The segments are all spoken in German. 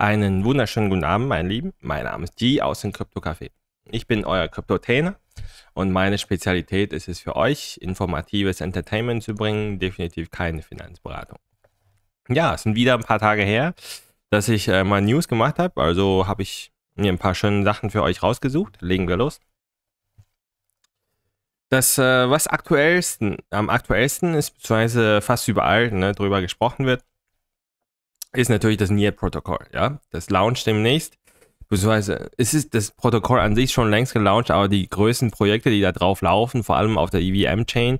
Einen wunderschönen guten Abend, mein Lieben. Mein Name ist G aus dem Krypto Café. Ich bin euer Kryptotainer und meine Spezialität ist es für euch, informatives Entertainment zu bringen, definitiv keine Finanzberatung. Ja, es sind wieder ein paar Tage her, dass ich äh, mal News gemacht habe, also habe ich mir ein paar schöne Sachen für euch rausgesucht. Legen wir los. Das, äh, was aktuellsten, am aktuellsten ist, beziehungsweise fast überall ne, drüber gesprochen wird, ist natürlich das NIR-Protokoll. Ja? Das launcht demnächst. Beziehungsweise es ist das Protokoll an sich schon längst gelauncht, aber die größten Projekte, die da drauf laufen, vor allem auf der EVM-Chain,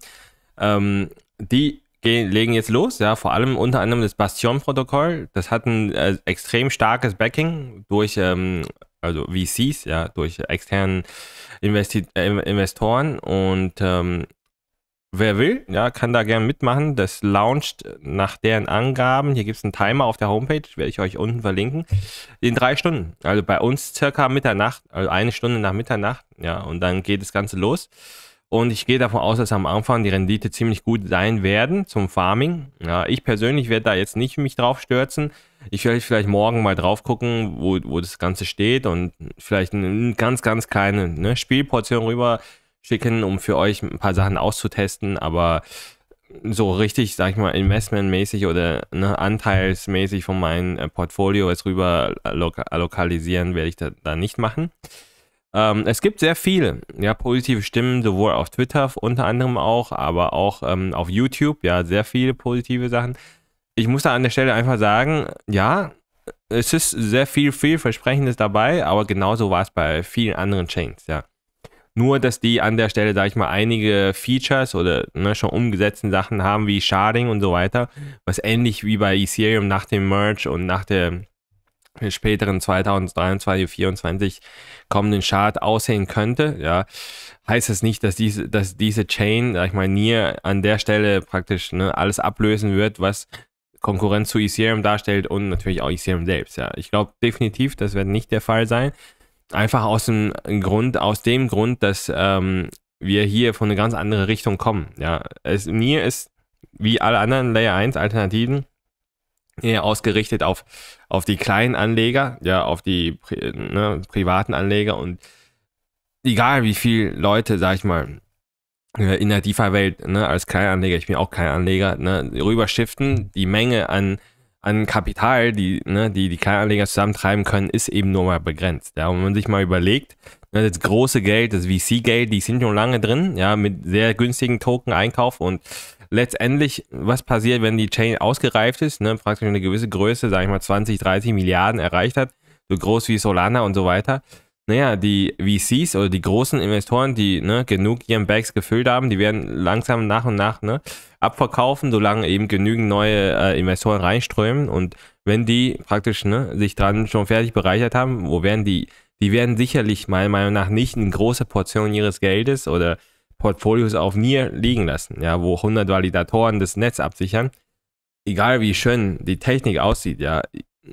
ähm, die gehen, legen jetzt los. Ja? Vor allem unter anderem das Bastion-Protokoll. Das hat ein äh, extrem starkes Backing durch ähm, also VCs, ja, durch externen Investi äh, Investoren und ähm, Wer will, ja, kann da gerne mitmachen. Das launcht nach deren Angaben. Hier gibt es einen Timer auf der Homepage, werde ich euch unten verlinken. In drei Stunden. Also bei uns circa Mitternacht, also eine Stunde nach Mitternacht, ja, und dann geht das Ganze los. Und ich gehe davon aus, dass am Anfang die Rendite ziemlich gut sein werden zum Farming. Ja, ich persönlich werde da jetzt nicht mich drauf stürzen. Ich werde vielleicht morgen mal drauf gucken, wo, wo das Ganze steht und vielleicht eine ganz, ganz kleine ne, Spielportion rüber schicken, um für euch ein paar Sachen auszutesten, aber so richtig, sag ich mal, investmentmäßig oder ne, anteilsmäßig von meinem äh, Portfolio es rüber äh, lokalisieren, werde ich da, da nicht machen. Ähm, es gibt sehr viele ja, positive Stimmen, sowohl auf Twitter unter anderem auch, aber auch ähm, auf YouTube, ja, sehr viele positive Sachen. Ich muss da an der Stelle einfach sagen, ja, es ist sehr viel viel Versprechendes dabei, aber genauso war es bei vielen anderen Chains, ja. Nur, dass die an der Stelle, sage ich mal, einige Features oder ne, schon umgesetzten Sachen haben, wie Sharding und so weiter, was ähnlich wie bei Ethereum nach dem Merge und nach der späteren 2023, 2024 kommenden Chart aussehen könnte, ja, heißt das nicht, dass diese, dass diese Chain, sag ich mal, nie an der Stelle praktisch ne, alles ablösen wird, was Konkurrenz zu Ethereum darstellt und natürlich auch Ethereum selbst, ja. Ich glaube definitiv, das wird nicht der Fall sein. Einfach aus dem Grund, aus dem Grund, dass ähm, wir hier von einer ganz anderen Richtung kommen. Ja, es, mir ist, wie alle anderen Layer 1 Alternativen, eher ausgerichtet auf, auf die kleinen Anleger, ja, auf die ne, privaten Anleger und egal wie viele Leute, sag ich mal, äh, in der DeFi-Welt, ne, als Kleinanleger, ich bin auch Kleinanleger, ne, rüberschiften, die Menge an an Kapital, die, ne, die die Kleinanleger zusammentreiben können, ist eben nur mal begrenzt. Ja, und wenn man sich mal überlegt, ne, das große Geld, das VC-Geld, die sind schon lange drin, ja, mit sehr günstigen Token-Einkauf und letztendlich, was passiert, wenn die Chain ausgereift ist, ne, praktisch eine gewisse Größe, sage ich mal 20, 30 Milliarden erreicht hat, so groß wie Solana und so weiter, naja, die VCs oder die großen Investoren, die ne, genug ihren Bags gefüllt haben, die werden langsam nach und nach ne, abverkaufen, solange eben genügend neue äh, Investoren reinströmen. Und wenn die praktisch ne, sich dran schon fertig bereichert haben, wo werden die? Die werden sicherlich meiner Meinung nach nicht eine große Portion ihres Geldes oder Portfolios auf mir liegen lassen, ja, wo 100 Validatoren das Netz absichern. Egal wie schön die Technik aussieht, ja,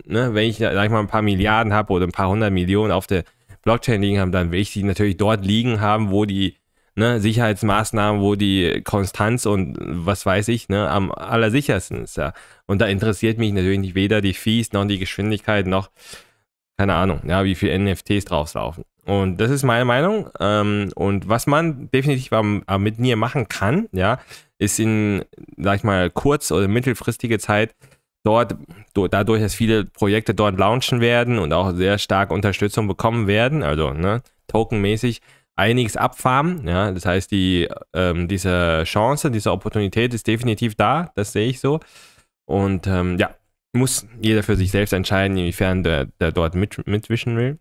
ne, wenn ich, sag ich mal, ein paar Milliarden habe oder ein paar hundert Millionen auf der Blockchain liegen haben, dann will ich die natürlich dort liegen haben, wo die ne, Sicherheitsmaßnahmen, wo die Konstanz und was weiß ich, ne, am allersichersten ist. Ja. Und da interessiert mich natürlich nicht weder die Fees noch die Geschwindigkeit noch, keine Ahnung, ja, wie viele NFTs drauflaufen. Und das ist meine Meinung. Ähm, und was man definitiv mit mir machen kann, ja, ist in, sag ich mal, kurz- oder mittelfristige Zeit dort, dadurch, dass viele Projekte dort launchen werden und auch sehr stark Unterstützung bekommen werden, also ne, tokenmäßig einiges abfarmen. Ja, das heißt, die, ähm, diese Chance, diese Opportunität ist definitiv da, das sehe ich so. Und ähm, ja, muss jeder für sich selbst entscheiden, inwiefern der, der dort mit, mitwischen will.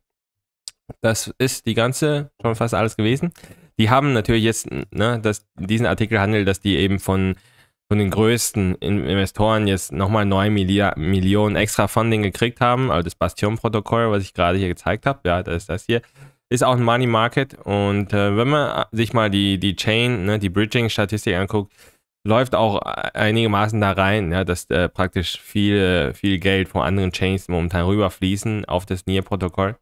Das ist die ganze, schon fast alles gewesen. Die haben natürlich jetzt, ne, das, diesen Artikel handelt, dass die eben von von den größten Investoren jetzt nochmal 9 Milliard Millionen extra Funding gekriegt haben, also das Bastion-Protokoll, was ich gerade hier gezeigt habe, ja, das ist das hier, ist auch ein Money Market und äh, wenn man sich mal die, die Chain, ne, die Bridging-Statistik anguckt, läuft auch einigermaßen da rein, ja, dass äh, praktisch viel, viel Geld von anderen Chains momentan rüberfließen auf das NIR-Protokoll.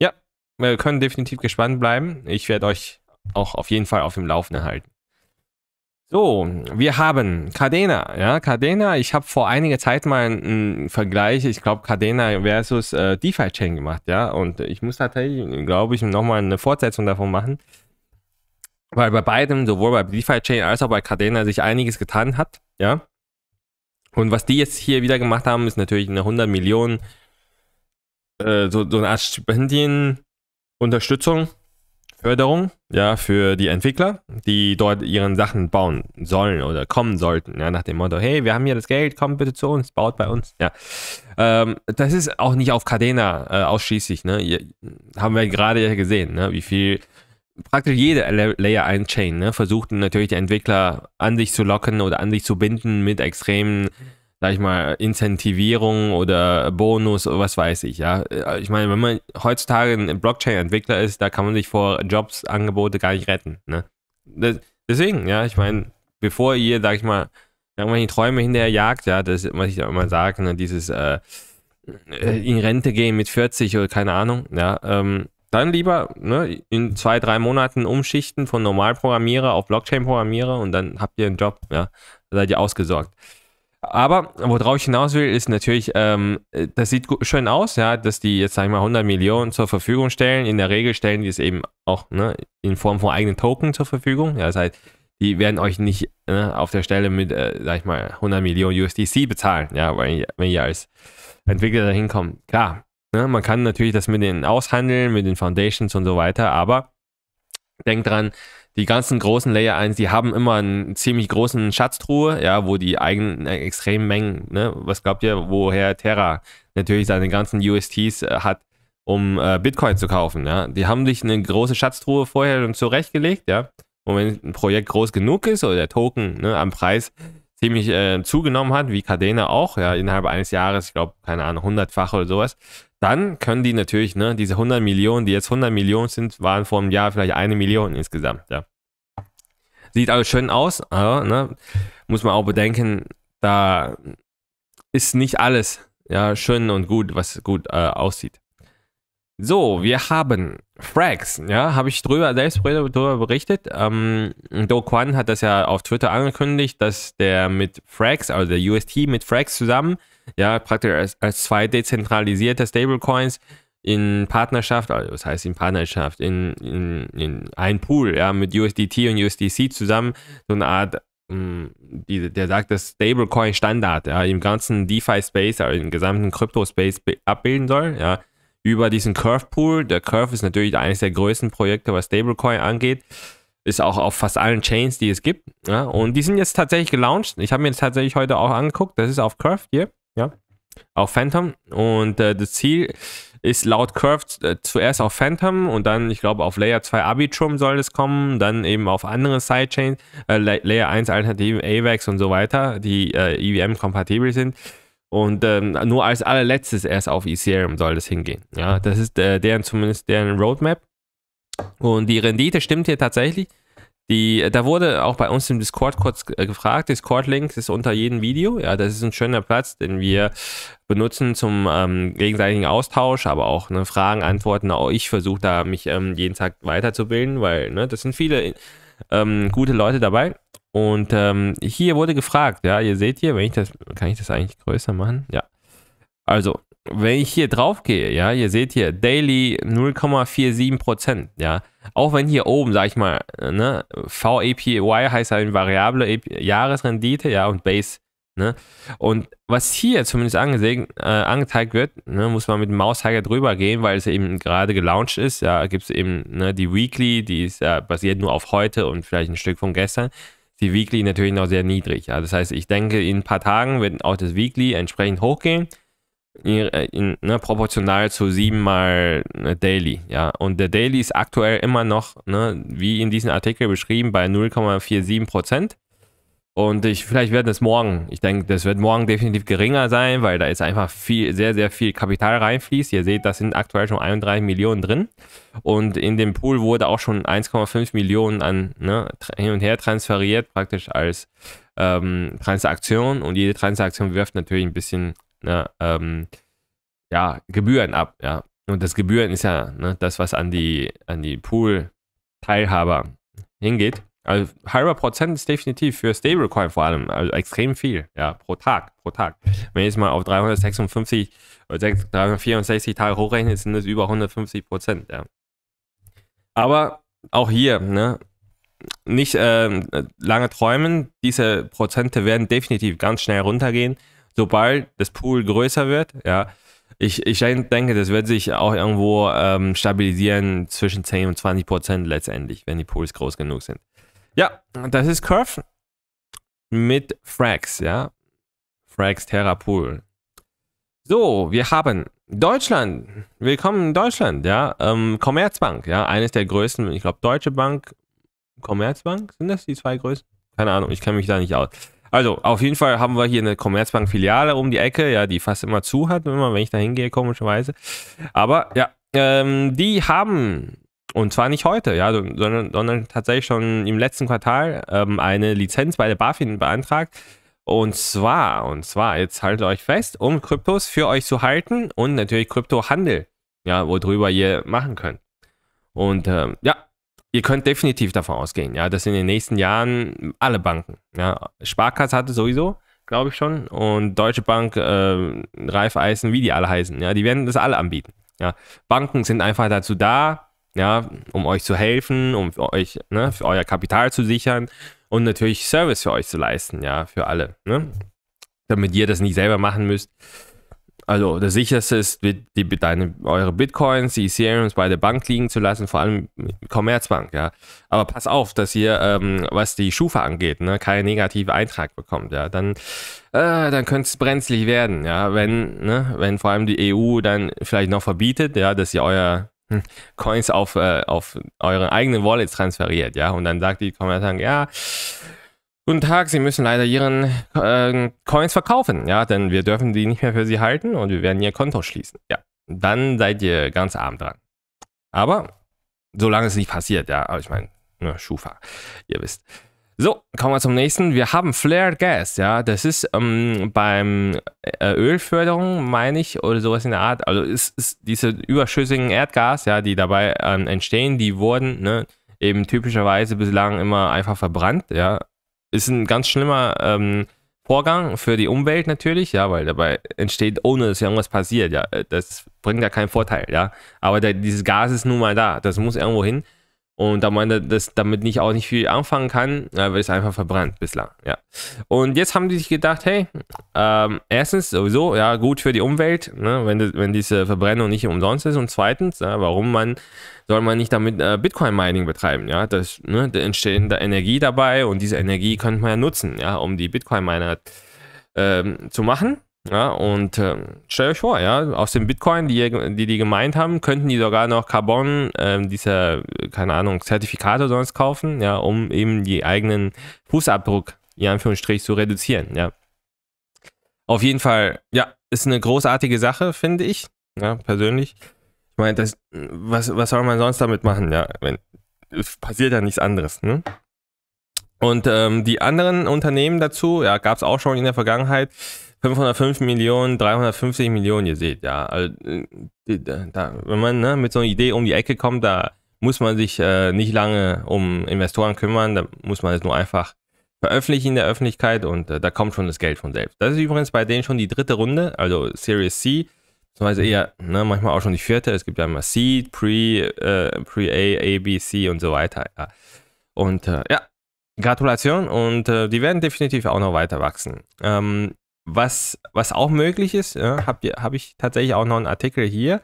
Ja, wir können definitiv gespannt bleiben. Ich werde euch auch auf jeden Fall auf dem Laufenden halten. So, wir haben Cadena, ja, Cadena, ich habe vor einiger Zeit mal einen Vergleich, ich glaube Cadena versus äh, DeFi Chain gemacht, ja, und ich muss tatsächlich, glaube ich, nochmal eine Fortsetzung davon machen, weil bei beidem, sowohl bei DeFi Chain als auch bei Cadena sich einiges getan hat, ja, und was die jetzt hier wieder gemacht haben, ist natürlich eine 100 Millionen, äh, so, so eine Art Stipendien-Unterstützung Förderung ja, für die Entwickler, die dort ihren Sachen bauen sollen oder kommen sollten. Ja, nach dem Motto, hey, wir haben hier das Geld, kommt bitte zu uns, baut bei uns. Ja. Ähm, das ist auch nicht auf Cadena äh, ausschließlich. Ne? Hier, haben wir gerade gesehen, ne? wie viel praktisch jede Layer 1 Chain ne? versucht natürlich die Entwickler an sich zu locken oder an sich zu binden mit extremen sag ich mal, Incentivierung oder Bonus oder was weiß ich, ja. Ich meine, wenn man heutzutage ein Blockchain-Entwickler ist, da kann man sich vor Jobsangebote gar nicht retten, ne. Das, deswegen, ja, ich meine, bevor ihr, sag ich mal, irgendwelche Träume hinterher jagt, ja, das, was ich da immer sage, ne, dieses äh, äh in Rente gehen mit 40 oder keine Ahnung, ja, ähm, dann lieber ne, in zwei, drei Monaten umschichten von Normalprogrammierer auf Blockchain-Programmierer und dann habt ihr einen Job, ja, seid ihr ausgesorgt. Aber worauf ich hinaus will, ist natürlich, ähm, das sieht schön aus, ja, dass die jetzt, sag ich mal, 100 Millionen zur Verfügung stellen. In der Regel stellen die es eben auch ne, in Form von eigenen Token zur Verfügung. Ja, das heißt, die werden euch nicht ne, auf der Stelle mit, äh, sag ich mal, 100 Millionen USDC bezahlen, ja, weil, wenn ihr als Entwickler da hinkommt. Klar, ne, man kann natürlich das mit den aushandeln, mit den Foundations und so weiter, aber denkt dran, die ganzen großen Layer 1, die haben immer einen ziemlich großen Schatztruhe, ja, wo die eigenen äh, extremen Mengen, ne, was glaubt ihr, woher Terra natürlich seine ganzen USTs äh, hat, um äh, Bitcoin zu kaufen, ja. Die haben sich eine große Schatztruhe vorher schon zurechtgelegt, ja. Und wenn ein Projekt groß genug ist oder der Token ne, am Preis ziemlich äh, zugenommen hat, wie Cadena auch, ja, innerhalb eines Jahres, ich glaube, keine Ahnung, hundertfach oder sowas, dann können die natürlich, ne, diese 100 Millionen, die jetzt 100 Millionen sind, waren vor einem Jahr vielleicht eine Million insgesamt, ja. Sieht alles schön aus, aber, ne, muss man auch bedenken, da ist nicht alles, ja, schön und gut, was gut äh, aussieht. So, wir haben Frags, ja, habe ich drüber selbst drüber berichtet. Ähm, Do Kwan hat das ja auf Twitter angekündigt, dass der mit Frags, also der UST mit Frags zusammen, ja, praktisch als, als zwei dezentralisierte Stablecoins in Partnerschaft, also was heißt in Partnerschaft, in, in, in ein Pool, ja, mit USDT und USDC zusammen, so eine Art ähm, die, der sagt, dass Stablecoin Standard ja, im ganzen DeFi-Space, also im gesamten crypto space abbilden soll. Ja über diesen Curve Pool. Der Curve ist natürlich eines der größten Projekte, was Stablecoin angeht. Ist auch auf fast allen Chains, die es gibt. Ja? Und die sind jetzt tatsächlich gelauncht. Ich habe mir jetzt tatsächlich heute auch angeguckt. Das ist auf Curve hier. Ja. Auf Phantom. Und äh, das Ziel ist laut Curve äh, zuerst auf Phantom und dann, ich glaube, auf Layer 2 Arbitrum soll es kommen, dann eben auf andere Sidechains, äh, Layer 1 Alternativen, AVAX und so weiter, die äh, EVM-kompatibel sind. Und ähm, nur als allerletztes erst auf Ethereum soll das hingehen. Ja, das ist äh, deren zumindest deren Roadmap. Und die Rendite stimmt hier tatsächlich. Die, da wurde auch bei uns im Discord kurz äh, gefragt. Discord-Link ist unter jedem Video. Ja, das ist ein schöner Platz, den wir benutzen zum ähm, gegenseitigen Austausch, aber auch ne, Fragen, Antworten. Auch ich versuche da mich ähm, jeden Tag weiterzubilden, weil ne, das sind viele ähm, gute Leute dabei. Und ähm, hier wurde gefragt, ja, ihr seht hier, wenn ich das, kann ich das eigentlich größer machen? Ja. Also, wenn ich hier drauf gehe, ja, ihr seht hier, Daily 0,47%, ja. Auch wenn hier oben, sag ich mal, ne, VAPY heißt halt eine variable AP Jahresrendite, ja, und Base, ne. Und was hier zumindest äh, angezeigt wird, ne, muss man mit dem Mauszeiger drüber gehen, weil es eben gerade gelauncht ist, ja, gibt es eben, ne, die Weekly, die ist äh, basiert nur auf heute und vielleicht ein Stück von gestern die Weekly natürlich noch sehr niedrig. Ja. Das heißt, ich denke, in ein paar Tagen wird auch das Weekly entsprechend hochgehen, in, äh, in, ne, proportional zu siebenmal mal äh, Daily. Ja. Und der Daily ist aktuell immer noch, ne, wie in diesem Artikel beschrieben, bei 0,47 Prozent. Und ich, vielleicht werden es morgen, ich denke, das wird morgen definitiv geringer sein, weil da ist einfach viel, sehr, sehr viel Kapital reinfließt. Ihr seht, das sind aktuell schon 31 Millionen drin. Und in dem Pool wurde auch schon 1,5 Millionen an ne, hin und her transferiert, praktisch als ähm, Transaktion. Und jede Transaktion wirft natürlich ein bisschen ne, ähm, ja, Gebühren ab. Ja. Und das Gebühren ist ja ne, das, was an die, an die Pool-Teilhaber hingeht. Also halber Prozent ist definitiv für Stablecoin vor allem, also extrem viel, ja, pro Tag, pro Tag. Wenn ich es mal auf 356, 364 äh, Tage hochrechne, sind es über 150 Prozent, ja. Aber auch hier, ne, nicht äh, lange träumen, diese Prozente werden definitiv ganz schnell runtergehen, sobald das Pool größer wird, ja. Ich, ich denke, das wird sich auch irgendwo ähm, stabilisieren zwischen 10 und 20 Prozent letztendlich, wenn die Pools groß genug sind. Ja, das ist Curve mit Frax, ja. Frax Terrapool. So, wir haben Deutschland. Willkommen in Deutschland, ja. Ähm, Commerzbank, ja. Eines der größten, ich glaube, Deutsche Bank, Commerzbank, sind das die zwei größten? Keine Ahnung, ich kenne mich da nicht aus. Also, auf jeden Fall haben wir hier eine Commerzbank-Filiale um die Ecke, ja, die fast immer zu hat, immer wenn ich da hingehe, komischerweise. Aber ja, ähm, die haben und zwar nicht heute, ja, sondern, sondern tatsächlich schon im letzten Quartal ähm, eine Lizenz bei der BaFin beantragt. Und zwar, und zwar, jetzt haltet euch fest, um Kryptos für euch zu halten und natürlich Kryptohandel, ja, worüber ihr machen könnt. Und ähm, ja, ihr könnt definitiv davon ausgehen, ja, dass in den nächsten Jahren alle Banken, ja, Sparkasse hatte sowieso, glaube ich schon, und Deutsche Bank, äh, Raiffeisen, wie die alle heißen, ja, die werden das alle anbieten. Ja. Banken sind einfach dazu da, ja, um euch zu helfen, um für euch, ne, für euer Kapital zu sichern und natürlich Service für euch zu leisten, ja, für alle, ne? Damit ihr das nicht selber machen müsst. Also das sicherste ist, die, die, deine, eure Bitcoins, die Ethereums bei der Bank liegen zu lassen, vor allem Commerzbank, ja. Aber pass auf, dass ihr, ähm, was die Schufa angeht, ne, keinen negativen Eintrag bekommt, ja. Dann, äh, dann könnte es brenzlig werden, ja. Wenn, ne, wenn vor allem die EU dann vielleicht noch verbietet, ja, dass ihr euer Coins auf, äh, auf euren eigenen Wallets transferiert, ja. Und dann sagt die Kommerzbank, ja, guten Tag, Sie müssen leider Ihren äh, Coins verkaufen, ja, denn wir dürfen die nicht mehr für Sie halten und wir werden Ihr Konto schließen, ja. Dann seid ihr ganz arm dran. Aber solange es nicht passiert, ja, aber ich meine, ne, Schufa, ihr wisst. So, kommen wir zum nächsten. Wir haben Flared Gas, ja. Das ist ähm, beim äh, Ölförderung, meine ich, oder sowas in der Art. Also ist, ist diese überschüssigen Erdgas, ja, die dabei ähm, entstehen, die wurden ne, eben typischerweise bislang immer einfach verbrannt, ja. Ist ein ganz schlimmer ähm, Vorgang für die Umwelt natürlich, ja, weil dabei entsteht, ohne dass irgendwas passiert, ja. Äh, das bringt ja keinen Vorteil, ja. Aber der, dieses Gas ist nun mal da, das muss irgendwo hin. Und da man das damit nicht auch nicht viel anfangen kann, äh, wird es einfach verbrannt bislang. Ja. Und jetzt haben die sich gedacht, hey, ähm, erstens sowieso, ja, gut für die Umwelt, ne, wenn, wenn diese Verbrennung nicht umsonst ist. Und zweitens, ja, warum man soll man nicht damit äh, Bitcoin-Mining betreiben? Ja, das, ne, da entsteht da Energie dabei und diese Energie könnte man ja nutzen, ja, um die Bitcoin-Miner ähm, zu machen. Ja, und äh, stellt euch vor, ja, aus dem Bitcoin, die, die, die gemeint haben, könnten die sogar noch Carbon, äh, diese, keine Ahnung, Zertifikate oder sonst kaufen, ja, um eben die eigenen Fußabdruck, in Anführungsstrich, zu reduzieren, ja. Auf jeden Fall, ja, ist eine großartige Sache, finde ich, ja, persönlich. Ich meine, das, was, was soll man sonst damit machen, ja, wenn, es passiert ja nichts anderes, ne? Und ähm, die anderen Unternehmen dazu, ja, gab es auch schon in der Vergangenheit, 505 Millionen, 350 Millionen, ihr seht, ja. Also, äh, da, wenn man ne, mit so einer Idee um die Ecke kommt, da muss man sich äh, nicht lange um Investoren kümmern, da muss man es nur einfach veröffentlichen in der Öffentlichkeit und äh, da kommt schon das Geld von selbst. Das ist übrigens bei denen schon die dritte Runde, also Series C, beziehungsweise eher ne, manchmal auch schon die vierte. Es gibt ja immer Seed, Pre, äh, Pre-A, A, B, C und so weiter. Ja. Und äh, ja, Gratulation und äh, die werden definitiv auch noch weiter wachsen. Ähm, was, was auch möglich ist, ja, habe hab ich tatsächlich auch noch einen Artikel hier,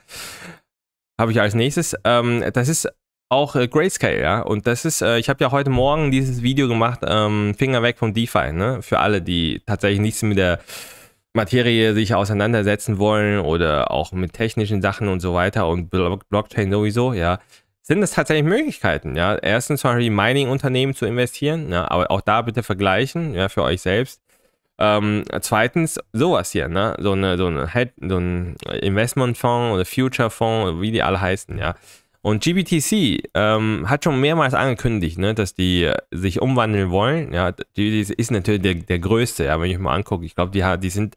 habe ich als nächstes, ähm, das ist auch äh, Grayscale, ja. Und das ist, äh, ich habe ja heute Morgen dieses Video gemacht, ähm, Finger weg vom DeFi, ne? Für alle, die tatsächlich nichts mit der Materie sich auseinandersetzen wollen oder auch mit technischen Sachen und so weiter und Blockchain sowieso, ja, sind es tatsächlich Möglichkeiten, ja. Erstens zum Beispiel Mining-Unternehmen zu investieren, ja, ne, aber auch da bitte vergleichen, ja, für euch selbst. Ähm, zweitens, sowas hier, ne? So, eine, so, eine Head, so ein Investmentfonds oder Futurefonds, wie die alle heißen, ja. Und GBTC ähm, hat schon mehrmals angekündigt, ne, dass die äh, sich umwandeln wollen. Ja, GBTC ist natürlich der, der größte, ja, wenn ich mal angucke. Ich glaube, die, die sind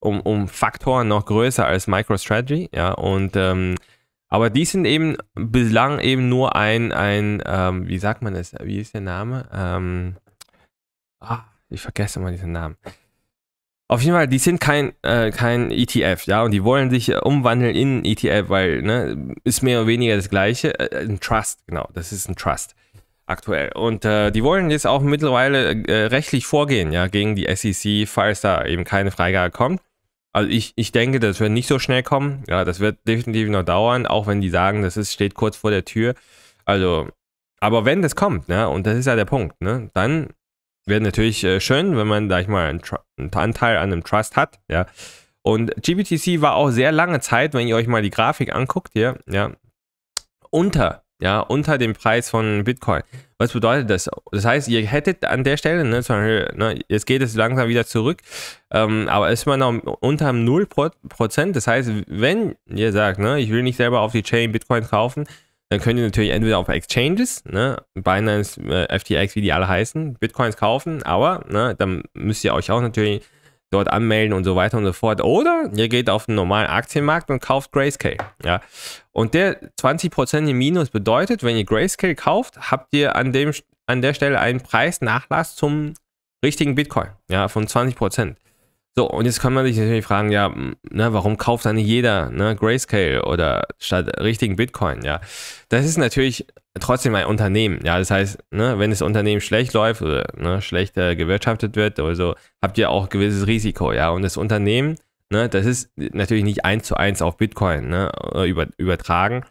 um, um Faktoren noch größer als MicroStrategy, ja, und ähm, aber die sind eben bislang eben nur ein, ein ähm, wie sagt man das, wie ist der Name? Ähm, ah, ich vergesse immer diesen Namen. Auf jeden Fall, die sind kein, äh, kein ETF, ja, und die wollen sich äh, umwandeln in ETF, weil, ne, ist mehr oder weniger das Gleiche. Äh, äh, ein Trust, genau, das ist ein Trust aktuell. Und äh, die wollen jetzt auch mittlerweile äh, rechtlich vorgehen, ja, gegen die SEC, falls da eben keine Freigabe kommt. Also ich, ich denke, das wird nicht so schnell kommen. Ja, das wird definitiv noch dauern, auch wenn die sagen, das ist, steht kurz vor der Tür. Also, aber wenn das kommt, ne, und das ist ja der Punkt, ne, dann wäre natürlich äh, schön, wenn man, da ich mal, einen, einen, Anteil an einem Trust hat, ja. Und GBTC war auch sehr lange Zeit, wenn ihr euch mal die Grafik anguckt hier, ja, unter, ja, unter dem Preis von Bitcoin. Was bedeutet das? Das heißt, ihr hättet an der Stelle, ne, Beispiel, ne jetzt geht es langsam wieder zurück, ähm, aber ist man noch unter 0%, das heißt, wenn ihr sagt, ne, ich will nicht selber auf die Chain Bitcoin kaufen, dann könnt ihr natürlich entweder auf Exchanges, ne, Binance, äh, FTX, wie die alle heißen, Bitcoins kaufen, aber ne, dann müsst ihr euch auch natürlich dort anmelden und so weiter und so fort. Oder ihr geht auf den normalen Aktienmarkt und kauft Grayscale. Ja. Und der 20% Minus bedeutet, wenn ihr Grayscale kauft, habt ihr an, dem, an der Stelle einen Preisnachlass zum richtigen Bitcoin ja, von 20%. So, und jetzt kann man sich natürlich fragen, ja, ne, warum kauft dann nicht jeder ne, Grayscale oder statt richtigen Bitcoin, ja? Das ist natürlich trotzdem ein Unternehmen, ja, das heißt, ne, wenn das Unternehmen schlecht läuft oder ne, schlecht äh, gewirtschaftet wird oder so, habt ihr auch gewisses Risiko, ja, und das Unternehmen, ne, das ist natürlich nicht eins zu eins auf Bitcoin ne, äh, über, übertragen,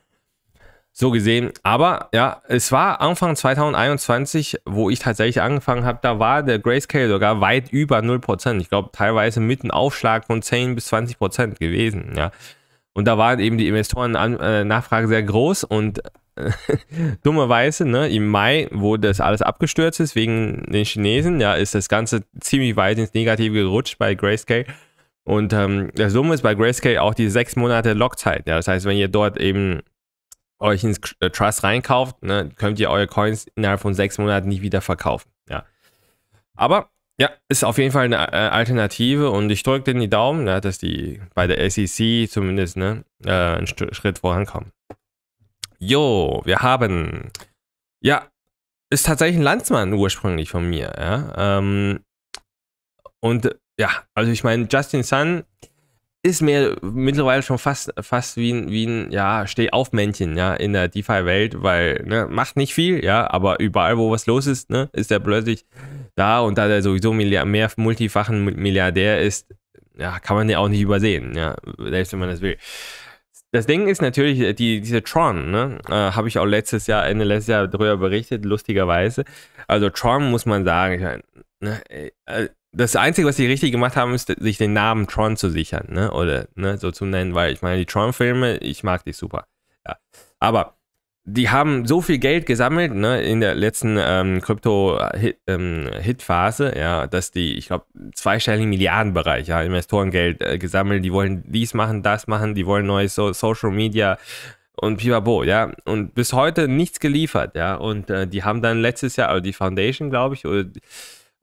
so gesehen. Aber ja, es war Anfang 2021, wo ich tatsächlich angefangen habe, da war der Grayscale sogar weit über 0%. Ich glaube, teilweise mit einem Aufschlag von 10 bis 20% gewesen. Ja. Und da waren eben die Investoren-Nachfrage äh, sehr groß und äh, dummerweise, ne, im Mai, wo das alles abgestürzt ist, wegen den Chinesen, ja, ist das Ganze ziemlich weit ins Negative gerutscht bei Grayscale. Und ähm, der Summe ist bei Grayscale auch die sechs Monate Lockzeit. Ja. Das heißt, wenn ihr dort eben euch ins äh, Trust reinkauft, ne, könnt ihr eure Coins innerhalb von sechs Monaten nicht wieder verkaufen. Ja. Aber ja, ist auf jeden Fall eine äh, Alternative und ich drücke denen die Daumen, ne, dass die bei der SEC zumindest ne, äh, einen Schritt vorankommen. Jo, wir haben. Ja, ist tatsächlich ein Landsmann ursprünglich von mir. Ja, ähm, und ja, also ich meine, Justin Sun ist mir mittlerweile schon fast, fast wie ein, wie ein ja, steh ja, in der DeFi-Welt, weil, ne, macht nicht viel, ja, aber überall, wo was los ist, ne, ist er plötzlich da und da der sowieso Milliard, mehr multifachen Milliardär ist, ja, kann man den auch nicht übersehen, ja, selbst wenn man das will. Das Ding ist natürlich, äh, die, diese Tron, ne, äh, habe ich auch letztes Jahr, Ende letztes Jahr darüber berichtet, lustigerweise. Also Tron muss man sagen, ich meine, ne, äh, das Einzige, was sie richtig gemacht haben, ist, sich den Namen Tron zu sichern, ne? Oder ne, so zu nennen, weil ich meine, die Tron-Filme, ich mag die super. Ja. Aber die haben so viel Geld gesammelt, ne, in der letzten ähm, Krypto-Hit-Phase, ähm, ja, dass die, ich glaube, zweistelligen Milliardenbereich, ja, Investorengeld äh, gesammelt, die wollen dies machen, das machen, die wollen neue so Social Media und Pibabo, ja. Und bis heute nichts geliefert, ja. Und äh, die haben dann letztes Jahr, also die Foundation, glaube ich, oder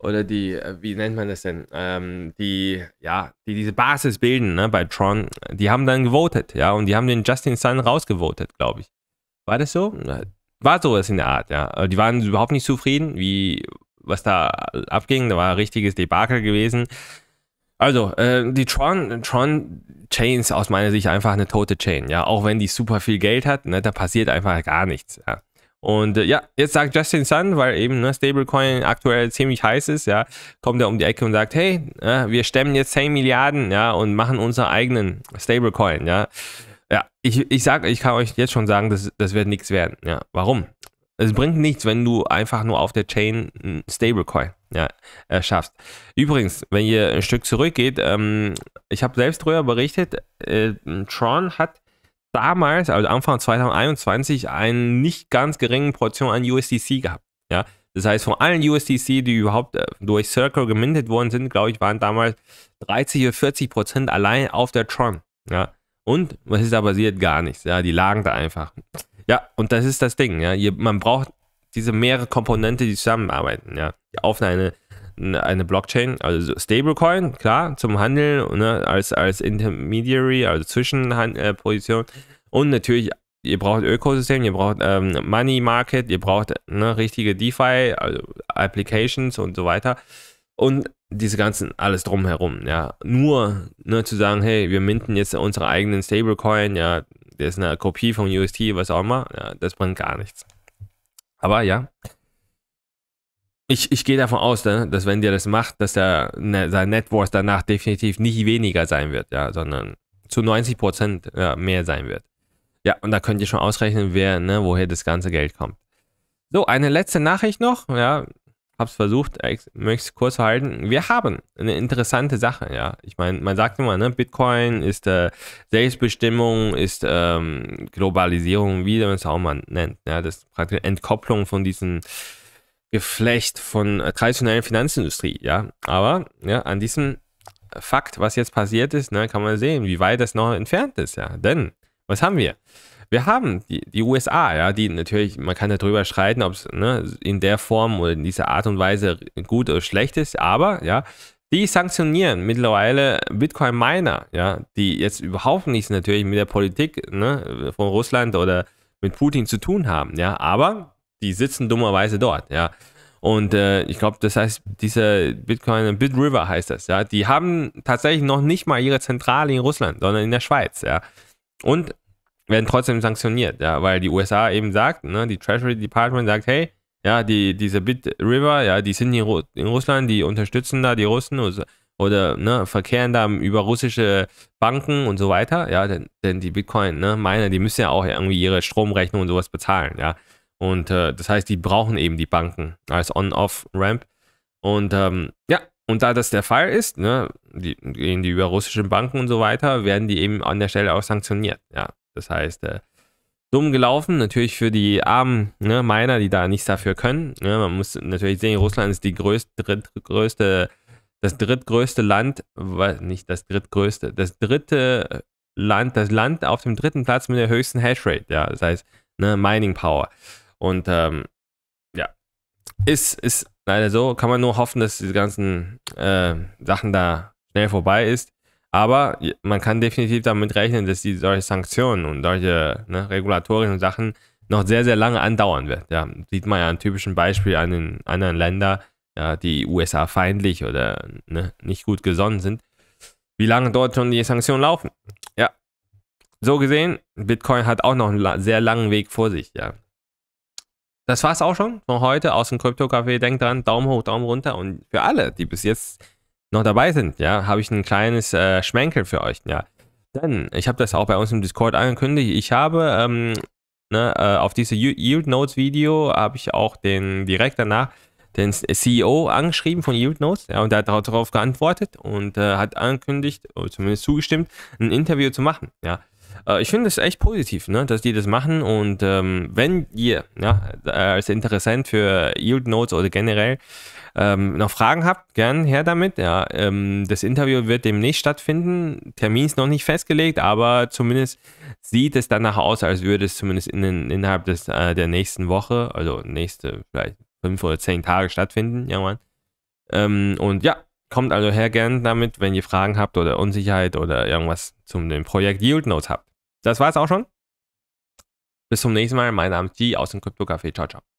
oder die, äh, wie nennt man das denn, ähm, die, ja, die diese Basis bilden ne, bei Tron, die haben dann gewotet, ja, und die haben den Justin Sun rausgevotet, glaube ich. War das so? War sowas in der Art, ja. Die waren überhaupt nicht zufrieden, wie was da abging. Da war ein richtiges Debakel gewesen. Also, äh, die Tron, Tron Chains aus meiner Sicht einfach eine tote Chain, ja. Auch wenn die super viel Geld hat, ne, da passiert einfach gar nichts, ja. Und äh, ja, jetzt sagt Justin Sun, weil eben ne, Stablecoin aktuell ziemlich heiß ist, ja, kommt er um die Ecke und sagt, hey, ja, äh, wir stemmen jetzt 10 Milliarden, ja, und machen unseren eigenen Stablecoin, ja. Ja, ich, ich sag, ich kann euch jetzt schon sagen, das, das wird nichts werden, ja. Warum? Es bringt nichts, wenn du einfach nur auf der Chain Stablecoin ja, erschaffst. Äh, Übrigens, wenn ihr ein Stück zurückgeht, ähm, ich habe selbst darüber berichtet, äh, Tron hat damals, also Anfang 2021, einen nicht ganz geringen Portion an USDC gehabt. Ja? Das heißt, von allen USDC, die überhaupt äh, durch Circle gemintet worden sind, glaube ich, waren damals 30 oder 40 Prozent allein auf der Tron. Ja? Und was ist da passiert? Gar nichts. Ja? Die lagen da einfach. Ja, und das ist das Ding. Ja? man braucht diese mehrere Komponente, die zusammenarbeiten. Ja? Die Aufnahme, eine Blockchain, also Stablecoin, klar, zum Handeln, ne, als, als Intermediary, also Zwischenposition. Und natürlich, ihr braucht Ökosystem, ihr braucht ähm, Money Market, ihr braucht ne, richtige DeFi, also Applications und so weiter. Und diese ganzen, alles drumherum, ja. Nur nur ne, zu sagen, hey, wir minten jetzt unsere eigenen Stablecoin, ja, das ist eine Kopie von UST, was auch immer, ja, das bringt gar nichts. Aber ja, ich, ich gehe davon aus, ne, dass wenn der das macht, dass der, ne, sein Networth danach definitiv nicht weniger sein wird, ja, sondern zu 90 Prozent ja, mehr sein wird. Ja, und da könnt ihr schon ausrechnen, wer, ne, woher das ganze Geld kommt. So, eine letzte Nachricht noch. Ja, hab's versucht, möchte es kurz halten. Wir haben eine interessante Sache, ja. Ich meine, man sagt immer, ne, Bitcoin ist äh, Selbstbestimmung, ist ähm, Globalisierung, wie man es auch mal nennt. Ja, das ist praktisch Entkopplung von diesen Geflecht von äh, traditionellen Finanzindustrie, ja. Aber ja, an diesem Fakt, was jetzt passiert ist, ne, kann man sehen, wie weit das noch entfernt ist, ja. Denn, was haben wir? Wir haben die, die USA, ja, die natürlich, man kann darüber streiten, ob es ne, in der Form oder in dieser Art und Weise gut oder schlecht ist, aber ja, die sanktionieren mittlerweile Bitcoin-Miner, ja, die jetzt überhaupt nichts natürlich mit der Politik ne, von Russland oder mit Putin zu tun haben, ja, aber die sitzen dummerweise dort, ja. Und äh, ich glaube, das heißt, diese Bitcoin, BitRiver heißt das, ja. Die haben tatsächlich noch nicht mal ihre Zentrale in Russland, sondern in der Schweiz, ja. Und werden trotzdem sanktioniert, ja, weil die USA eben sagt, ne, die Treasury Department sagt, hey, ja, die, diese BitRiver, ja, die sind in, Ru in Russland, die unterstützen da die Russen oder, oder ne, verkehren da über russische Banken und so weiter, ja, denn, denn die Bitcoin, ne, meine, die müssen ja auch irgendwie ihre Stromrechnung und sowas bezahlen, ja. Und äh, das heißt, die brauchen eben die Banken als On-Off-Ramp. Und ähm, ja, und da das der Fall ist, ne, die, gehen die über russischen Banken und so weiter, werden die eben an der Stelle auch sanktioniert. Ja, das heißt, äh, dumm gelaufen, natürlich für die armen ne, Miner, die da nichts dafür können. Ne, man muss natürlich sehen, Russland ist die größte, drittgrößte, das drittgrößte Land, nicht das drittgrößte, das dritte Land, das Land auf dem dritten Platz mit der höchsten Hashrate. Ja, das heißt, ne, Mining Power. Und ähm, ja, ist, ist leider so. Kann man nur hoffen, dass diese ganzen äh, Sachen da schnell vorbei ist. Aber man kann definitiv damit rechnen, dass die solche Sanktionen und solche ne, Regulatorien Sachen noch sehr, sehr lange andauern wird. Ja, sieht man ja an typischen Beispiel an den anderen Ländern, ja, die USA feindlich oder ne, nicht gut gesonnen sind, wie lange dort schon die Sanktionen laufen. Ja, so gesehen, Bitcoin hat auch noch einen sehr langen Weg vor sich. Ja, das war's auch schon von heute aus dem Crypto café Denkt dran, Daumen hoch, Daumen runter. Und für alle, die bis jetzt noch dabei sind, ja, habe ich ein kleines äh, Schmenkel für euch. Ja. Denn ich habe das auch bei uns im Discord angekündigt. Ich habe ähm, ne, äh, auf diese Yield Notes Video habe ich auch den direkt danach den CEO angeschrieben von Yield Notes ja, und der hat darauf geantwortet und äh, hat angekündigt, oder zumindest zugestimmt, ein Interview zu machen. Ja. Äh, ich finde es echt positiv, ne, dass die das machen. Und ähm, wenn ihr ja, äh, als Interessent für Yield Notes oder generell ähm, noch Fragen habt, gern her damit. Ja, ähm, das Interview wird demnächst stattfinden. Termin ist noch nicht festgelegt, aber zumindest sieht es danach aus, als würde es zumindest in den, innerhalb des, äh, der nächsten Woche, also nächste vielleicht fünf oder zehn Tage stattfinden. Ja, Mann. Ähm, und ja, kommt also her gern damit, wenn ihr Fragen habt oder Unsicherheit oder irgendwas zum dem Projekt Yield Notes habt. Das war's auch schon. Bis zum nächsten Mal. Mein Name ist Die aus dem Krypto Café. Ciao, ciao.